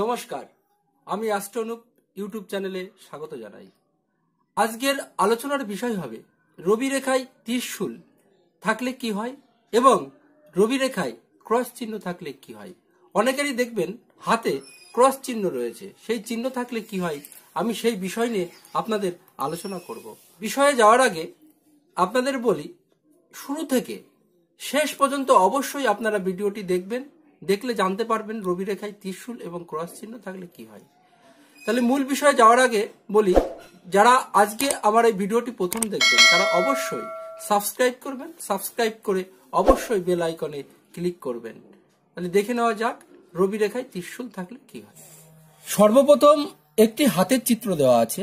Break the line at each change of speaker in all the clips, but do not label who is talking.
নমস্কার আমি অ্যাস্ট্রোনুপ ইউটিউব চ্যানেলে স্বাগত জানাই আজকের আলোচনার বিষয় হবে রবি রেখায় ত্রিশূল থাকলে কি হয় এবং রবি রেখায় ক্রস চিহ্ন থাকলে কি হয় অনেকেরই দেখবেন হাতে ক্রস চিহ্ন রয়েছে সেই চিহ্ন থাকলে কি হয় আমি সেই বিষয় নিয়ে আপনাদের আলোচনা করব বিষয়ে যাওয়ার আগে আপনাদের বলি শুরু থেকে শেষ পর্যন্ত অবশ্যই আপনারা ভিডিওটি দেখবেন দেখলে জানতে পারবেন রবি রেখায় ত্রিশূল এবং ক্রস চিহ্ন থাকলে কি হয় তাহলে মূল বিষয়ে যাওয়ার আগে বলি যারা আজকে আমার এই ভিডিওটি প্রথম দেখবেন তারা অবশ্যই সাবস্ক্রাইব করবেন সাবস্ক্রাইব করে অবশ্যই বেল আইকনে ক্লিক করবেন তাহলে দেখে নেওয়া যাক রবি রেখায় ত্রিশূল থাকলে কি হয় সর্বপ্রথম একটি হাতের চিত্র দেওয়া আছে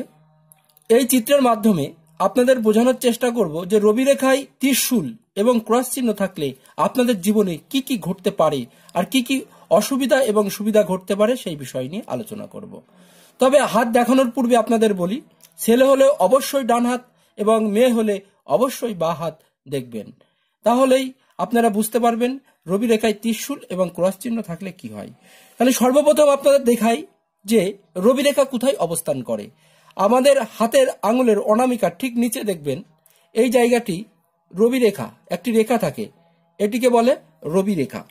এই চিত্রের মাধ্যমে আপনাদের বোঝানোর চেষ্টা করব যে রবি রেখায় ত্রিশূল এবং ক্রস চিহ্ন থাকলে আপনাদের জীবনে কি কি ঘটতে পারে আর কি কি অসুবিধা এবং সুবিধা ঘটতে পারে সেই বিষয় নিয়ে আলোচনা করব তবে হাত দেখানোর পূর্বে আপনাদের বলি ছেলে হলে অবশ্যই ডান হাত এবং মেয়ে হলে অবশ্যই বা হাত দেখবেন তাহলেই আপনারা বুঝতে পারবেন রবি রেখায় ত্রিশূল এবং ক্রস চিহ্ন থাকলে কি হয় তাহলে সর্বপ্রথম আপনাদের দেখাই যে রবি রেখা কোথায় অবস্থান করে আমাদের হাতের আঙুলের অনামিকা ঠিক নিচে দেখবেন এই জায়গাটি রবি রেখা একটি রেখা থাকে এটিকে বলে রবি রেখা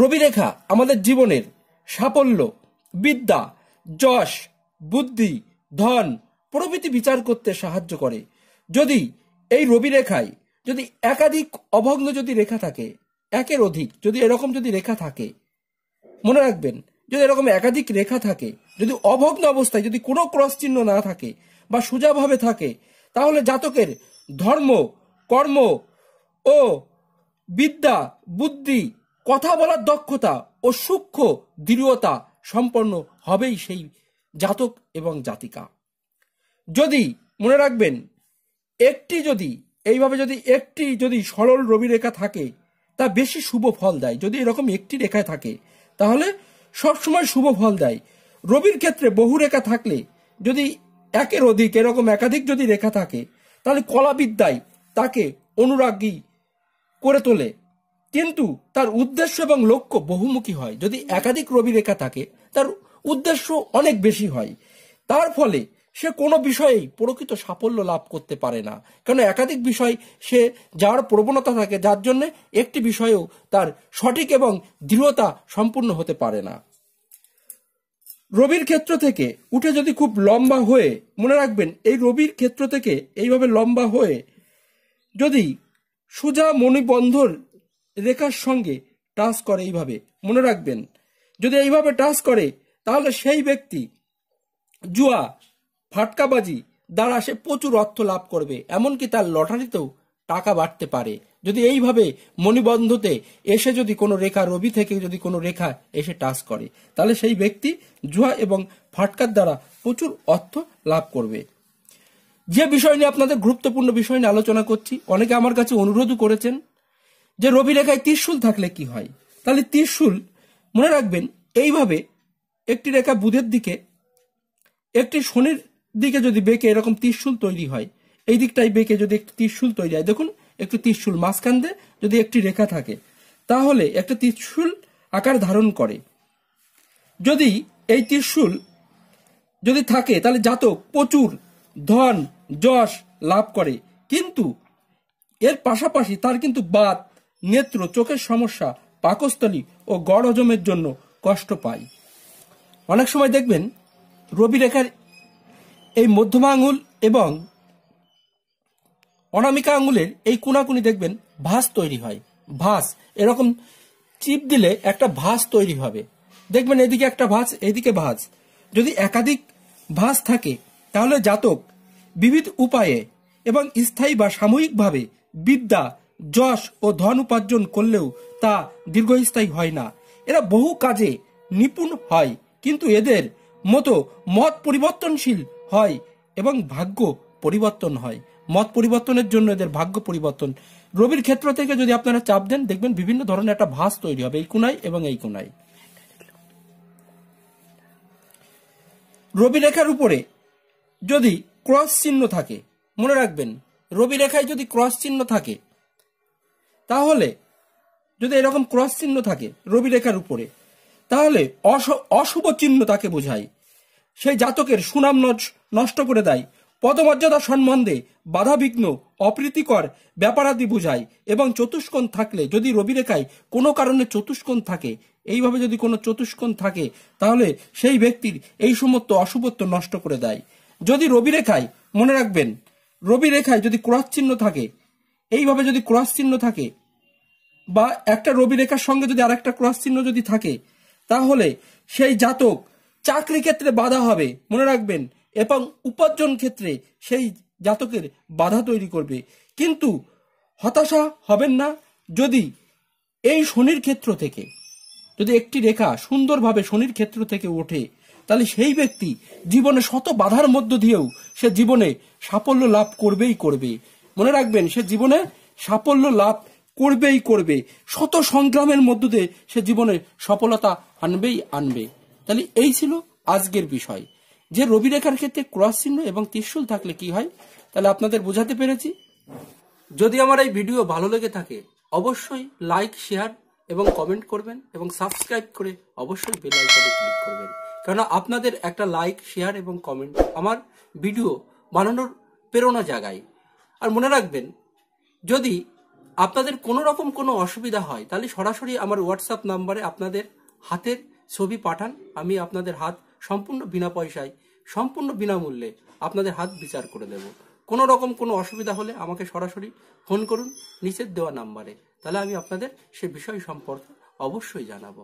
রবি রেখা আমাদের জীবনের সাফল্য বিদ্যা যশ বুদ্ধি ধন প্রভৃতি বিচার করতে সাহায্য করে যদি এই রবি রেখায় যদি একাধিক অভগ্ন যদি রেখা থাকে একের অধিক যদি এরকম যদি রেখা থাকে মনে রাখবেন যদি এরকম একাধিক রেখা থাকে যদি অভগ্ন অবস্থায় যদি কোনো ক্রস চিহ্ন না থাকে বা সোজাভাবে থাকে তাহলে জাতকের ধর্ম কর্ম ও বিদ্যা বুদ্ধি কথা বলার দক্ষতা ও সূক্ষ্ম দৃঢ়তা সম্পন্ন হবেই সেই জাতক এবং জাতিকা যদি মনে রাখবেন একটি যদি এইভাবে যদি একটি যদি সরল রবি রেখা থাকে তা বেশি শুভ ফল দেয় যদি এরকম একটি রেখায় থাকে তাহলে সবসময় শুভ ফল দেয় রবির ক্ষেত্রে বহু রেখা থাকলে যদি একের অধিক এরকম একাধিক যদি রেখা থাকে তাহলে কলাবিদ্যায় তাকে অনুরাগী করে তোলে কিন্তু তার উদ্দেশ্য এবং লক্ষ্য বহুমুখী হয় যদি একাধিক রবি রেখা থাকে তার উদ্দেশ্য অনেক বেশি হয় তার ফলে সে কোনো বিষয়েই প্রকৃত সাফল্য লাভ করতে পারে না কেন একাধিক বিষয় সে যার প্রবণতা থাকে যার জন্য একটি বিষয়েও তার সঠিক এবং দৃঢ়তা সম্পূর্ণ হতে পারে না রবির ক্ষেত্র থেকে উঠে যদি খুব লম্বা হয়ে মনে রাখবেন এই রবির ক্ষেত্র থেকে এইভাবে লম্বা হয়ে যদি সোজা মণিবন্ধর রেখার সঙ্গে টাচ করে এইভাবে মনে রাখবেন যদি এইভাবে টাচ করে তাহলে সেই ব্যক্তি জুয়া ফাটকাবাজি দ্বারা সে প্রচুর অর্থ লাভ করবে এমনকি তার লটারিতেও টাকা বাড়তে পারে যদি এইভাবে মণিবন্ধতে এসে যদি কোনো রেখা রবি থেকে যদি কোনো রেখা এসে টাচ করে তাহলে সেই ব্যক্তি জুয়া এবং ফাটকার দ্বারা প্রচুর অর্থ লাভ করবে যে বিষয় নিয়ে আপনাদের গুরুত্বপূর্ণ বিষয় নিয়ে আলোচনা করছি অনেকে আমার কাছে অনুরোধও করেছেন যে রবি রেখায় ত্রিশুল থাকলে কি হয় তাহলে ত্রিশুল মনে রাখবেন এইভাবে একটি রেখা বুধের দিকে একটি শনির দিকে যদি বেঁকে এরকম ত্রিশুল তৈরি হয় এই দিকটাই বেঁকে যদি একটি ত্রিশুল তৈরি হয় দেখুন একটু ত্রিশুল মাঝখান দিয়ে যদি একটি রেখা থাকে তাহলে একটা ত্রিশুল আকার ধারণ করে যদি এই ত্রিশুল যদি থাকে তাহলে জাতক প্রচুর ধন যশ লাভ করে কিন্তু এর পাশাপাশি তার কিন্তু বাত নেত্র চোখের সমস্যা পাকস্থলী ও গড় হজমের জন্য কষ্ট পায় অনেক সময় দেখবেন রবি রেখার এই মধ্যমা আঙুল এবং অনামিকা আঙুলের এই কোনাকুনি দেখবেন ভাস তৈরি হয় ভাস এরকম চিপ দিলে একটা ভাস তৈরি হবে দেখবেন এদিকে একটা ভাঁজ এদিকে ভাস যদি একাধিক ভাঁজ থাকে তাহলে জাতক বিবিধ উপায়ে এবং স্থায়ী বা সাময়িকভাবে বিদ্যা যশ ও ধন উপার্জন করলেও তা দীর্ঘস্থায়ী হয় না এরা বহু কাজে নিপুণ হয় কিন্তু এদের মতো মত পরিবর্তনশীল হয় এবং ভাগ্য পরিবর্তন হয় মত পরিবর্তনের জন্য এদের ভাগ্য পরিবর্তন রবির ক্ষেত্র থেকে যদি আপনারা চাপ দেন দেখবেন বিভিন্ন ধরনের একটা ভাস তৈরি হবে এই কোনায় এবং এই কোনায় রবি রেখার উপরে যদি ক্রস চিহ্ন থাকে মনে রাখবেন রবি রেখায় যদি ক্রস চিহ্ন থাকে তাহলে যদি এরকম ক্রস চিহ্ন থাকে রবি রেখার উপরে তাহলে অশুভ চিহ্ন তাকে বোঝায় সেই জাতকের সুনাম নষ্ট করে দেয় পদমর্যাদা সম্বন্ধে বাধাবিঘ্ন অপ্রীতিকর ব্যাপারাদি বুঝায় এবং চতুষ্কোণ থাকলে যদি রবিরেখায় কোনো কারণে চতুষ্কোণ থাকে এইভাবে যদি কোনো চতুষ্কোণ থাকে তাহলে সেই ব্যক্তির এই সমস্ত অশুভত্ব নষ্ট করে দেয় যদি রবিরেখায় মনে রাখবেন রবিরেখায় যদি ক্রস চিহ্ন থাকে এইভাবে যদি ক্রস চিহ্ন থাকে বা একটা রবিরেখার সঙ্গে যদি আরেকটা ক্রস চিহ্ন যদি থাকে তাহলে সেই জাতক চাকরি ক্ষেত্রে বাধা হবে মনে রাখবেন এবং উপার্জন ক্ষেত্রে সেই জাতকের বাধা তৈরি করবে কিন্তু হতাশা হবেন না যদি এই শনির ক্ষেত্র থেকে যদি একটি রেখা সুন্দরভাবে শনির ক্ষেত্র থেকে ওঠে তাহলে সেই ব্যক্তি জীবনে শত বাধার মধ্য দিয়েও সে জীবনে সাফল্য লাভ করবেই করবে মনে রাখবেন সে জীবনে সাফল্য লাভ করবেই করবে শত সংগ্রামের মধ্য দিয়ে সে জীবনে সফলতা আনবেই আনবে তাহলে এই ছিল আজকের বিষয় যে রবি রেখার ক্ষেত্রে ক্রস চিহ্ন এবং ত্রিশুল থাকলে কি হয় তাহলে আপনাদের বোঝাতে পেরেছি যদি আমার এই ভিডিও ভালো লেগে থাকে অবশ্যই লাইক শেয়ার এবং কমেন্ট করবেন এবং সাবস্ক্রাইব করে অবশ্যই বেল আইকনে ক্লিক করবেন কেননা আপনাদের একটা লাইক শেয়ার এবং কমেন্ট আমার ভিডিও বানানোর প্রেরণা জাগায় আর মনে রাখবেন যদি আপনাদের কোনো রকম কোনো অসুবিধা হয় তাহলে সরাসরি আমার হোয়াটসঅ্যাপ নাম্বারে আপনাদের হাতের ছবি পাঠান আমি আপনাদের হাত সম্পূর্ণ বিনা পয়সায় সম্পূর্ণ বিনামূল্যে আপনাদের হাত বিচার করে দেব কোনো রকম কোনো অসুবিধা হলে আমাকে সরাসরি ফোন করুন নিচের দেওয়া নাম্বারে তাহলে আমি আপনাদের সে বিষয় সম্পর্কে অবশ্যই জানাবো